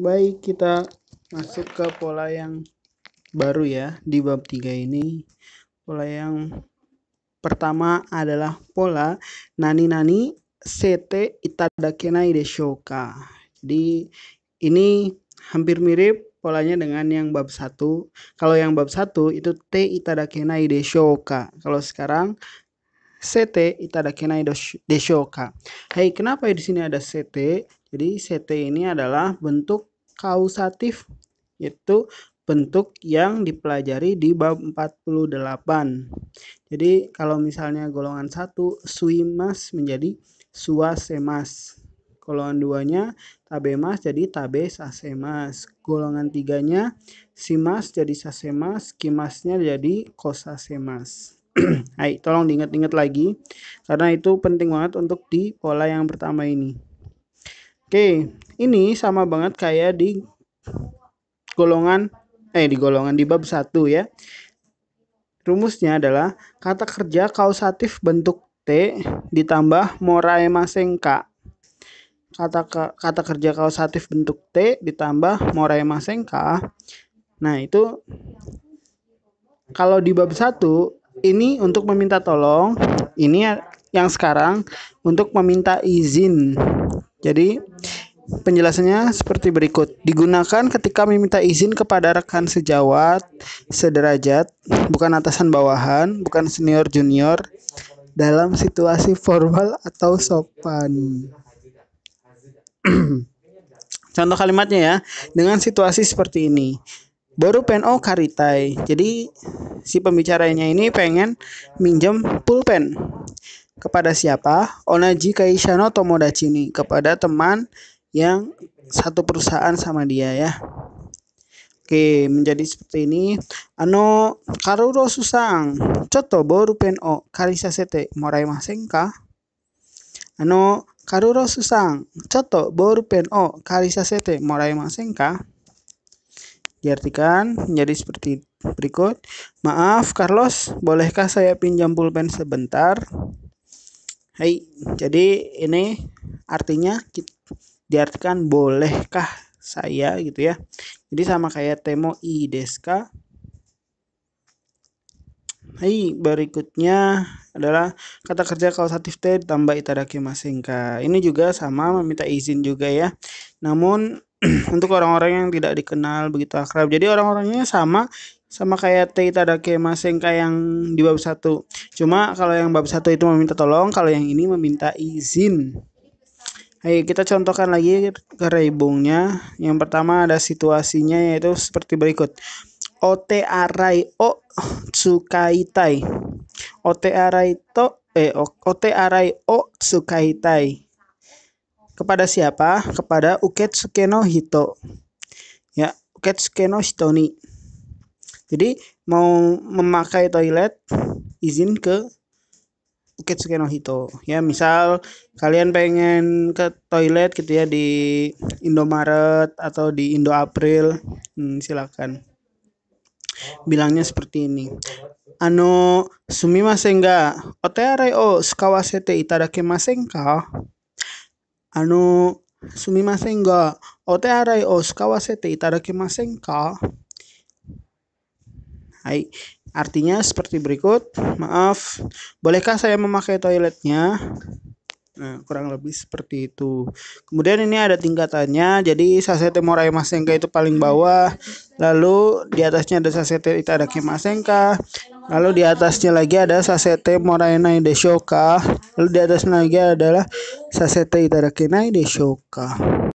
baik kita masuk ke pola yang baru ya di bab 3 ini pola yang pertama adalah pola nani-nani ct itadakenai deshoka jadi ini hampir mirip polanya dengan yang bab 1 kalau yang bab 1 itu t itadakenai deshoka kalau sekarang ct itadakenai deshoka hei kenapa di sini ada ct jadi CT ini adalah bentuk kausatif itu bentuk yang dipelajari di bab 48. Jadi kalau misalnya golongan 1 suimas menjadi suasemas. Golongan 2-nya tabemas jadi tabesasemas. Golongan 3-nya simas jadi sasemas, kimasnya jadi kosasemas. Hai, tolong diingat-ingat lagi karena itu penting banget untuk di pola yang pertama ini. Oke, ini sama banget kayak di golongan eh di golongan di bab 1 ya. Rumusnya adalah kata kerja kausatif bentuk T ditambah morae maseng K. Kata kata kerja kausatif bentuk T ditambah morae maseng K. Nah, itu kalau di bab 1 ini untuk meminta tolong ini yang sekarang untuk meminta izin. Jadi penjelasannya seperti berikut. Digunakan ketika meminta izin kepada rekan sejawat, sederajat, bukan atasan bawahan, bukan senior junior dalam situasi formal atau sopan. Contoh kalimatnya ya, dengan situasi seperti ini baru pen oh karitai jadi si pembicaranya ini pengen minjem pulpen kepada siapa onaji kaishano tomodachi ini kepada teman yang satu perusahaan sama dia ya Oke, menjadi seperti ini. Ano karuro susang. Coto baru pen o oh, karisasete morai masengka Ano karuro susang. Coto baru pen o oh, karisasete morai masengka Diartikan menjadi seperti berikut. Maaf Carlos, bolehkah saya pinjam pulpen sebentar? Hai, jadi ini artinya diartikan bolehkah saya gitu ya. Jadi sama kayak Temo i deska. Hai, berikutnya adalah kata kerja kausatif T ditambah itadaki masingka. Ini juga sama meminta izin juga ya. Namun untuk orang-orang yang tidak dikenal begitu akrab. Jadi orang-orangnya sama sama kayak Tei Tadake Masengka yang di bab satu. Cuma kalau yang bab satu itu meminta tolong, kalau yang ini meminta izin. Ayo kita contohkan lagi kereibungnya. Yang pertama ada situasinya yaitu seperti berikut. Ote arai o tsukaitai. Ote arai to eh ote arai o tsukaitai. Kepada siapa? Kepada Uketsuke no Hito. Ya, Uketsuke no ni. Jadi mau memakai toilet izin ke Uketsuke no Hito. Ya, misal kalian pengen ke toilet gitu ya di Indomaret atau di Indo April, hmm, silakan. Bilangnya seperti ini. Ano, sumimasen ga otearai o sukawasete itadakemasen ka? Anu sumimasen ga otearai os teh itadakimasen ka. Hai, artinya seperti berikut. Maaf, bolehkah saya memakai toiletnya? Nah, kurang lebih seperti itu. Kemudian ini ada tingkatannya. Jadi sasete morai masengka itu paling bawah, lalu di atasnya ada sasete itadaki masengka, lalu di atasnya lagi ada sasete morai nai deshoka, lalu di atasnya lagi adalah sasete itadaki nai deshoka.